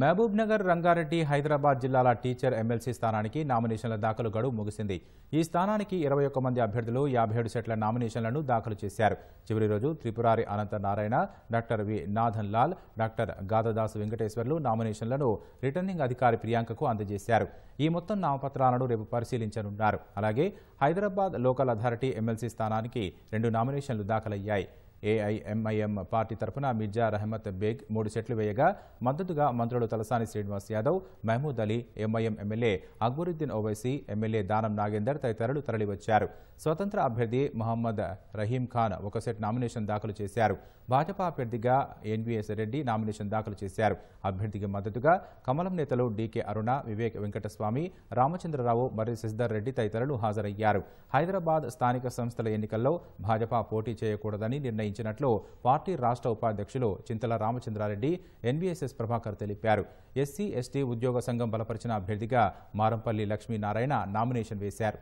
మహబూబ్నగర్ రంగారెడ్డి హైదరాబాద్ జిల్లాల teacher MLC స్థానానికి నామినేషన్ల దాఖలు గడువు ముగిసింది ఈ స్థానానికి ఇరవై ఒక్క మంది అభ్యర్థులు యాభై ఏడు సెట్ల నామినేషన్లను దాఖలు చేశారు చివరి రోజు Tripurari Anantha Narayana doctor V Nathan Lal doctor Gadadas Venkateswarlu నామినేషన్లను రిటర్నింగ్ అధికారి ప్రియాంకకు అందజేశారు ఈ మొత్తం నామపత్రాలను రేపు పరిశీలించనున్నారు అలాగే హైదరాబాద్ లోకల్ అథారిటీ ఎమ్మెల్సీ స్థానానికి రెండు నామినేషన్లు దాఖలయ్యాయి ఏఐఎంఐఎం పార్టీ తరఫున మిర్జా రహమత్ బేగ్ మూడు సెట్లు వేయగా మద్దతుగా మంత్రులు Talasani Srinivas Yadav Mahmood Ali MIM MLA Akbaruddin Owaisi MLA Danam Nagender తదితరులు తరలివచ్చారు స్వతంత్ర అభ్యర్థి మహమ్మద్ రహీం ఖాన్ ఒక సెట్ నామినేషన్ దాఖలు చేశారు భాజపా అభ్యర్థిగా ఎన్వీఎస్ రెడ్డి నామినేషన్ దాఖలు చేశారు అభ్యర్థికి మద్దతుగా కమలం నేతలు డీకే అరుణ వివేక్ వెంకటస్వామి రామచంద్రరావు మరియు శశిధర్ రెడ్డి తదితరులు హాజరయ్యారు హైదరాబాద్ స్థానిక సంస్థల ఎన్నికల్లో భాజపా పోటీ చేయకూడదని నిర్ణయించారు నిర్ణయించినట్లు పార్టీ రాష్ట్ర ఉపాధ్యక్షులు చింతల రామచంద్రారెడ్డి ఎన్బీఎస్ఎస్ ప్రభాకర్ తెలిపారు ఎస్సీ ఎస్టీ ఉద్యోగ సంఘం బలపరిచిన అభ్యర్థిగా మారంపల్లి లక్ష్మీనారాయణ నామినేషన్ వేశారు